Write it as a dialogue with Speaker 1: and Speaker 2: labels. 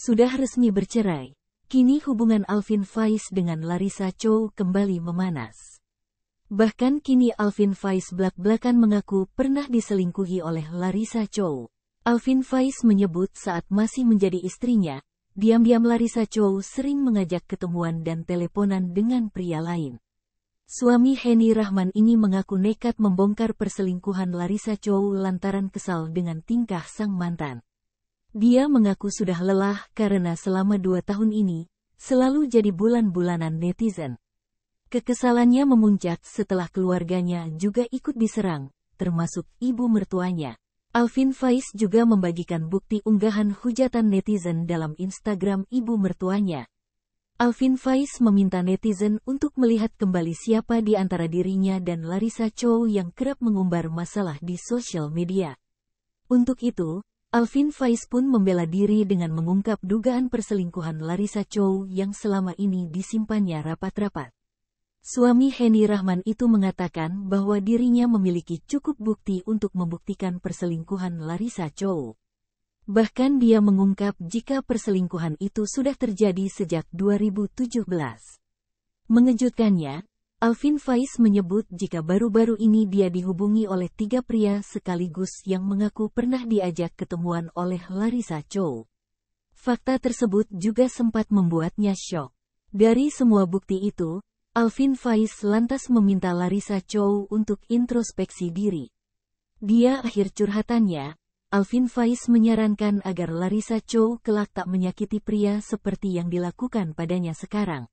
Speaker 1: sudah resmi bercerai, kini hubungan Alvin Faiz dengan Larissa Chow kembali memanas. Bahkan kini Alvin Faiz belak-belakan mengaku pernah diselingkuhi oleh Larissa Chow. Alvin Faiz menyebut saat masih menjadi istrinya, diam-diam Larissa Chow sering mengajak ketemuan dan teleponan dengan pria lain. Suami Henny Rahman ini mengaku nekat membongkar perselingkuhan Larissa Chow lantaran kesal dengan tingkah sang mantan. Dia mengaku sudah lelah karena selama dua tahun ini, selalu jadi bulan-bulanan netizen. Kekesalannya memuncak setelah keluarganya juga ikut diserang, termasuk ibu mertuanya. Alvin Faiz juga membagikan bukti unggahan hujatan netizen dalam Instagram ibu mertuanya. Alvin Faiz meminta netizen untuk melihat kembali siapa di antara dirinya dan Larissa Chow yang kerap mengumbar masalah di sosial media. Untuk itu, Alvin Faiz pun membela diri dengan mengungkap dugaan perselingkuhan Larissa Chow yang selama ini disimpannya rapat-rapat. Suami Henny Rahman itu mengatakan bahwa dirinya memiliki cukup bukti untuk membuktikan perselingkuhan Larissa Chow. Bahkan dia mengungkap jika perselingkuhan itu sudah terjadi sejak 2017. Mengejutkannya, Alvin Faiz menyebut jika baru-baru ini dia dihubungi oleh tiga pria sekaligus yang mengaku pernah diajak ketemuan oleh Larissa Chow. Fakta tersebut juga sempat membuatnya shock. Dari semua bukti itu, Alvin Faiz lantas meminta Larissa Chow untuk introspeksi diri. Dia akhir curhatannya, Alvin Faiz menyarankan agar Larissa Chow kelak tak menyakiti pria seperti yang dilakukan padanya sekarang.